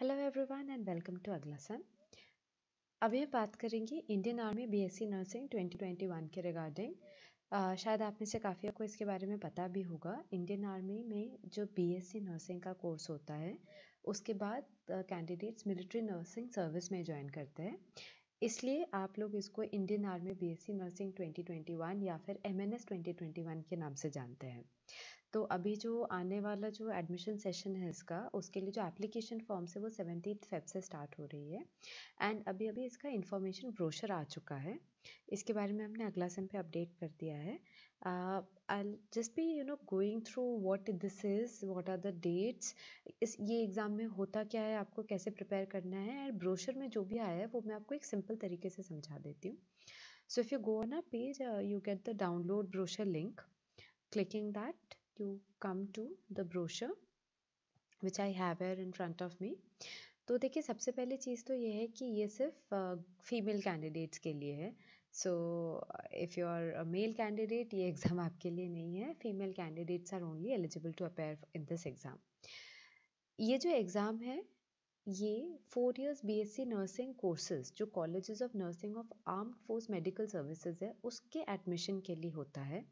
Hello everyone and welcome to अगला सन अभी हम बात करेंगे इंडियन आर्मी बीएससी नर्सिंग 2021 के रिगार्डिंग शायद आप में से काफ़ी को इसके बारे में पता भी होगा इंडियन आर्मी में जो बीएससी नर्सिंग का कोर्स होता है उसके बाद कैंडिडेट्स मिलिट्री नर्सिंग सर्विस में ज्वाइन करते हैं इसलिए आप लोग इसको इंडियन आर्मी बीएससी नर्सिंग 2021 या फिर एमएनएस 2021 के नाम से जानते हैं तो अभी जो आने वाला जो एडमिशन सेशन है इसका उसके लिए जो एप्लीकेशन फॉर्म्स है वो सेवेंटी फेब से स्टार्ट हो रही है एंड अभी अभी इसका इन्फॉर्मेशन ब्रोशर आ चुका है इसके बारे में हमने अगला सेम पे अपडेट कर दिया है I just be you know going through what this is what are the dates इस ये एग्ज़ाम में होता क्या है आपको कैसे प्रिपेयर करना है एंड ब्रोशर में जो भी आया है वो मैं आपको एक सिंपल तरीके से समझा देती हूँ so if you go on a page you get the download brochure link clicking that you come to the brochure which I have here in front of me. तो देखिए सबसे पहली चीज़ तो ये है कि ये सिर्फ फीमेल कैंडिडेट्स के लिए है so if you are male candidate ये एग्ज़ाम आपके लिए नहीं है female candidates are only eligible to appear in this exam ये जो एग्ज़ाम है ये four years BSc nursing courses जो colleges of nursing of armed force medical services है उसके एडमिशन के लिए होता है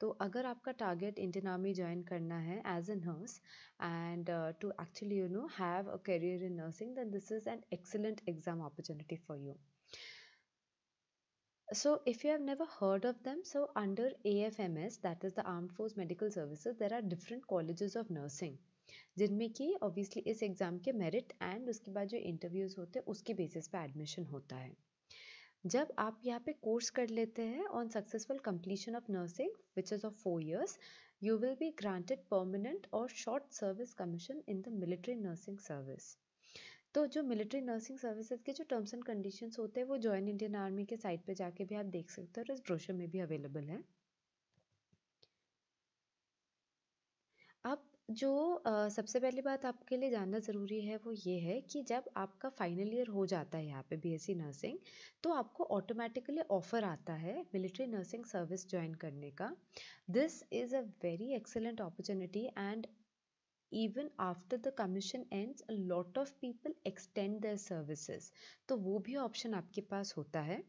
तो अगर आपका टारगेट इंडियन आर्मी ज्वाइन करना है as a nurse and to actually you know have a career in nursing then this is an excellent exam opportunity for you So, if you have never heard of them, so under AFMS, that is the Armed Force Medical Services, there are different colleges of nursing. जिनमें कि obviously इस exam के merit and उसके बाद जो interviews होते हैं उसके बेसिस पे एडमिशन होता है जब आप यहाँ पे कोर्स कर लेते हैं on successful completion of nursing which is of four years you will be granted permanent और short service commission in the military nursing service तो जो मिलिट्री नर्सिंग सर्विसेज के जो टर्म्स एंड कंडीशंस होते हैं वो ज्वाइन इंडियन आर्मी के site पे जाके भी आप देख सकते हो और इस ब्रोशर में भी अवेलेबल है अब जो आ, सबसे पहली बात आपके लिए जानना ज़रूरी है वो ये है कि जब आपका फाइनल ईयर हो जाता है यहाँ पे बीएससी नर्सिंग तो आपको ऑटोमेटिकली ऑफ़र आता है मिलिट्री नर्सिंग सर्विस ज्वाइन करने का this is a very excellent opportunity and even after the commission and a lot of people extend the services तो वो भी ऑप्शन आपके पास होता है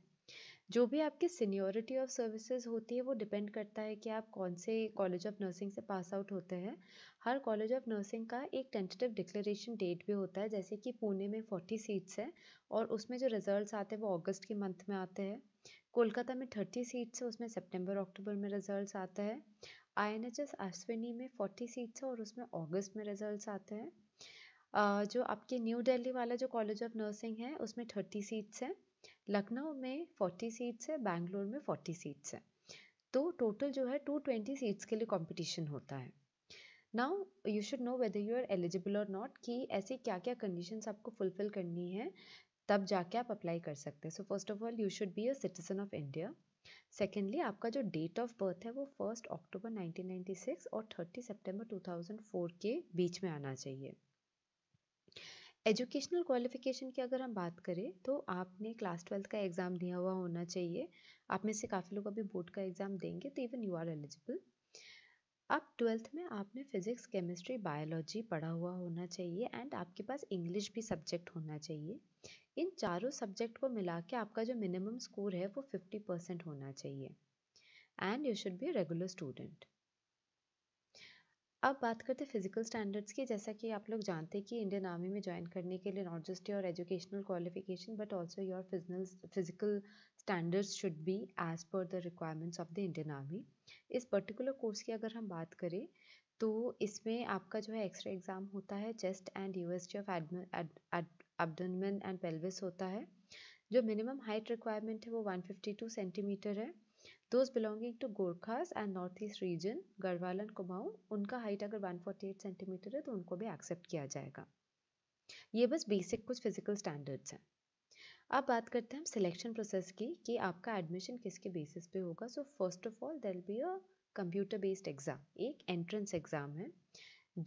जो भी आपकी सीनियोरिटी ऑफ सर्विसेज होती है वो डिपेंड करता है कि आप कौन से कॉलेज ऑफ नर्सिंग से पास आउट होते हैं हर कॉलेज ऑफ नर्सिंग का एक टेंटेटिव डिक्लेरेशन डेट भी होता है जैसे कि पुणे में फोर्टी सीट्स हैं और उसमें जो रिजल्ट्स आते हैं वो अगस्त के मंथ में आते हैं कोलकाता में थर्टी सीट्स है उसमें सितंबर अक्टूबर में रिजल्ट्स आता है आई अश्विनी में फोर्टी सीट्स है और उसमें अगस्त में रिजल्ट आते हैं जो आपके न्यू दिल्ली वाला जो कॉलेज ऑफ नर्सिंग है उसमें थर्टी सीट्स हैं लखनऊ में फोर्टी सीट्स है बैंगलोर में फोर्टी सीट्स हैं तो टोटल जो है टू ट्वेंटी सीट्स के लिए कॉम्पिटिशन होता है now you should know whether you are eligible और नॉट कि ऐसी क्या क्या कंडीशन आपको फुलफिल करनी है तब जाके आप अप्लाई कर सकते हैं so first of all you should be a citizen of India secondly आपका जो डेट ऑफ बर्थ है वो फर्स्ट अक्टूबर 1996 और 30 सितंबर 2004 के बीच में आना चाहिए एजुकेशनल क्वालिफिकेशन की अगर हम बात करें तो आपने क्लास ट्वेल्थ का एग्ज़ाम दिया हुआ होना चाहिए आप में से काफ़ी लोग अभी बोर्ड का एग्ज़ाम देंगे तो इवन यू आर एलिजिबल अब ट्वेल्थ में आपने फिज़िक्स केमिस्ट्री बायोलॉजी पढ़ा हुआ होना चाहिए एंड आपके पास इंग्लिश भी सब्जेक्ट होना चाहिए इन चारों सब्जेक्ट को मिला के आपका जो मिनिमम स्कोर है वो 50 परसेंट होना चाहिए and you should be regular student अब बात करते फिजिकल स्टैंडर्ड्स की जैसा कि आप लोग जानते हैं कि इंडियन आर्मी में ज्वाइन करने के लिए not just your educational qualification but also your physical standards should be as per the requirements of the Indian army इस पर्टिकुलर कोर्स की अगर हम बात करें तो इसमें आपका जो है एक्स्ट्रा एग्ज़ाम होता है chest and UST of abdomen and pelvis होता है जो मिनिमम हाइट रिक्वायरमेंट है वो 152 सेंटीमीटर है those belonging to Gorkhas and north east region गढ़वालन कुमाऊँ उनका हाइट अगर 148 सेंटीमीटर है तो उनको भी एक्सेप्ट किया जाएगा ये बस बेसिक कुछ फिजिकल स्टैंडर्ड्स हैं अब बात करते हैं हम सिलेक्शन प्रोसेस की कि आपका एडमिशन किसके बेसिस पे होगा so first of all there be a computer based exam एक एंट्रेंस एग्ज़ाम है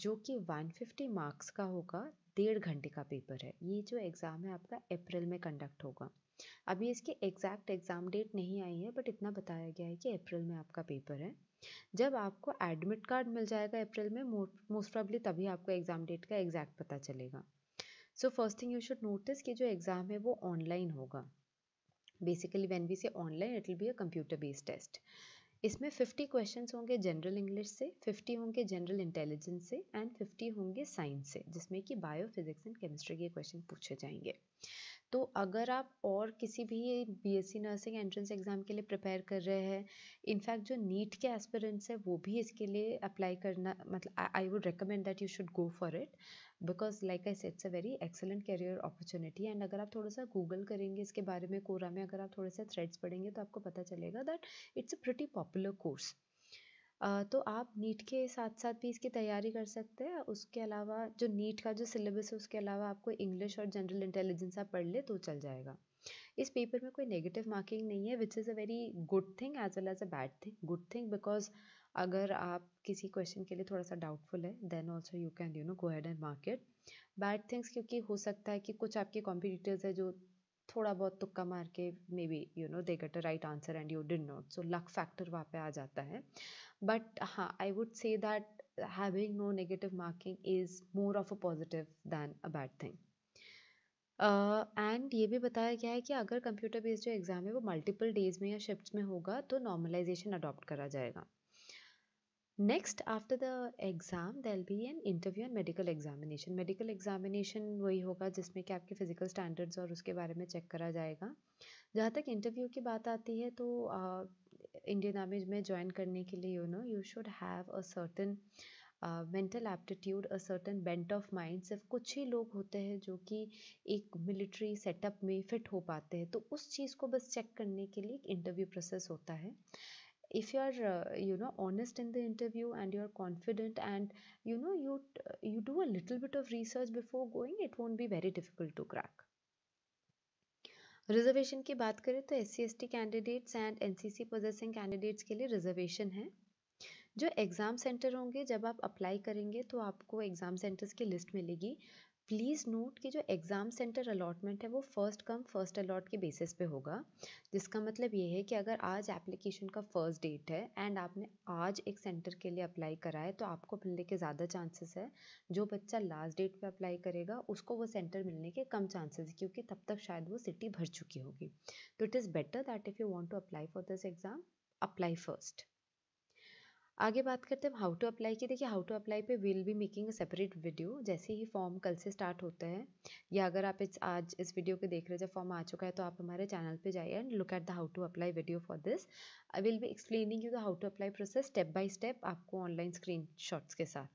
जो कि 150 मार्क्स का होगा डेढ़ घंटे का पेपर है ये जो एग्ज़ाम है आपका अप्रैल में कंडक्ट होगा अभी इसकी एग्जैक्ट एग्ज़ाम डेट नहीं आई है बट इतना बताया गया है कि अप्रैल में आपका पेपर है जब आपको एडमिट कार्ड मिल जाएगा अप्रैल में मोस्ट प्रॉब्ली तभी आपको एग्ज़ाम डेट का एग्जैक्ट पता चलेगा so first thing you should notice कि जो एग्ज़ाम है वो ऑनलाइन होगा basically when we say online it will be a computer based test इसमें 50 क्वेश्चन होंगे जनरल इंग्लिश से 50 होंगे जनरल इंटेलिजेंस से एंड 50 होंगे साइंस से जिसमें कि बायो फिजिक्स एंड केमिस्ट्री के क्वेश्चन पूछे जाएंगे तो अगर आप और किसी भी बीएससी नर्सिंग एंट्रेंस एग्ज़ाम के लिए प्रिपेयर कर रहे हैं इनफैक्ट जो नीट के एस्पिरेंट्स हैं वो भी इसके लिए अप्लाई करना मतलब I would recommend that you should go for it because like I it's a very excellent career opportunity and अगर आप थोड़ा सा गूगल करेंगे इसके बारे में कोरा में अगर आप थोड़े से थ्रेड्स पढ़ेंगे तो आपको पता चलेगा that it's a pretty popular course तो आप नीट के साथ साथ भी इसकी तैयारी कर सकते हैं उसके अलावा जो नीट का जो सिलेबस है उसके अलावा आपको इंग्लिश और जनरल इंटेलिजेंस आप पढ़ ले तो चल जाएगा इस पेपर में कोई नेगेटिव मार्किंग नहीं है which is a very good thing as well as a bad thing good thing because अगर आप किसी क्वेश्चन के लिए थोड़ा सा डाउटफुल है then also you can you know go ahead and mark it bad things क्योंकि हो सकता है कि कुछ आपके कॉम्पिटिटर्स है जो थोड़ा बहुत तुक्का मार के maybe you know they get a right answer and you did not so luck factor वहाँ पे आ जाता है बट हाँ I would say that having no negative marking is more of a positive than a bad thing and ये भी बताया गया है कि अगर कंप्यूटर बेस्ड जो एग्ज़ाम है वो मल्टीपल डेज में या शिफ्ट में होगा तो नॉर्मलाइजेशन अडॉप्ट करा जाएगा next after the exam there be an interview and medical examination medical examination वही होगा जिसमें कि आपके फ़िज़िकल स्टैंडर्ड्स और उसके बारे में चेक करा जाएगा जहाँ तक इंटरव्यू की बात आती है तो इंडियन आर्मी में ज्वाइन करने के लिए you know you should have a certain mental aptitude a certain bent of mind सिर्फ कुछ ही लोग होते हैं जो कि एक मिलिट्री सेटअप में फिट हो पाते हैं तो उस चीज़ को बस चेक करने के लिए एक इंटरव्यू प्रोसेस होता है if you are uh, you know honest in the interview and you are confident and you know you you do a little bit of research before going it won't be very difficult to crack reservation की बात करें तो S C candidates and N C possessing candidates के लिए reservation है जो exam centre होंगे जब आप अप्लाई करेंगे तो आपको एग्ज़ाम सेंटर्स की लिस्ट मिलेगी प्लीज़ नोट कि जो एग्ज़ाम सेंटर अलॉटमेंट है वो फ़र्स्ट कम फर्स्ट अलॉट के बेसिस पे होगा जिसका मतलब ये है कि अगर आज एप्लीकेशन का फर्स्ट डेट है एंड आपने आज एक सेंटर के लिए अप्लाई करा है तो आपको मिलने के ज़्यादा चांसेस है जो बच्चा लास्ट डेट पे अप्लाई करेगा उसको वो सेंटर मिलने के कम चांसेस क्योंकि तब तक शायद वो सिटी भर चुकी होगी तो it is better that if you want to apply for this exam apply first आगे बात करते हैं हाउ टू अप्लाई की देखिए हाउ टू अप्लाई पे will be making a separate video जैसे ही फॉर्म कल से स्टार्ट होता है या अगर आप इस आज इस वीडियो को देख रहे हो जब फॉर्म आ चुका है तो आप हमारे चैनल पे जाइए and look at the how to apply video for this I will be explaining you the how to apply process step by step आपको ऑनलाइन स्क्रीन के साथ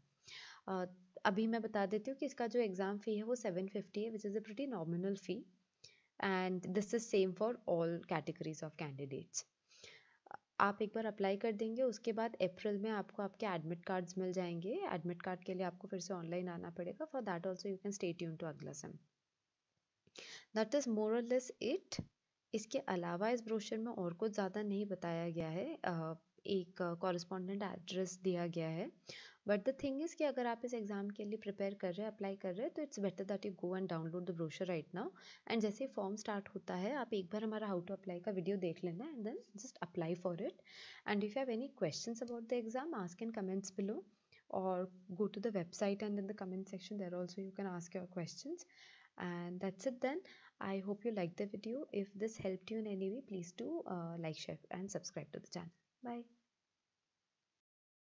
uh, अभी मैं बता देती हूँ कि इसका जो एग्ज़ाम फ़ी है वो सेवन फिफ्टी है which is a pretty nominal fee and this is same for all categories of candidates आप एक बार अप्लाई कर देंगे उसके बाद अप्रैल में आपको आपके एडमिट कार्ड्स मिल जाएंगे एडमिट कार्ड के लिए आपको फिर से ऑनलाइन आना पड़ेगा for that also you can state यून टू अगला same that is more less it इसके अलावा इस ब्रोशर में और कुछ ज़्यादा नहीं बताया गया है एक कॉरस्पॉन्डेंट एड्रेस दिया गया है बट द थिंग इज कि अगर आप इस एग्जाम के लिए प्रिपेयर कर रहे हैं अप्लाई कर रहे हैं तो it's better that you go and download the brochure right now and जैसे ही फॉर्म स्टार्ट होता है आप एक बार हमारा हाउ टू अप्लाई का वीडियो देख लेना and then just apply for it and if you have any question about the exam ask in comments below और go to the website and in the comment section there also you can ask your question and that's it then I hope you like the video if this help you in any way please to like share and subscribe to the channel bye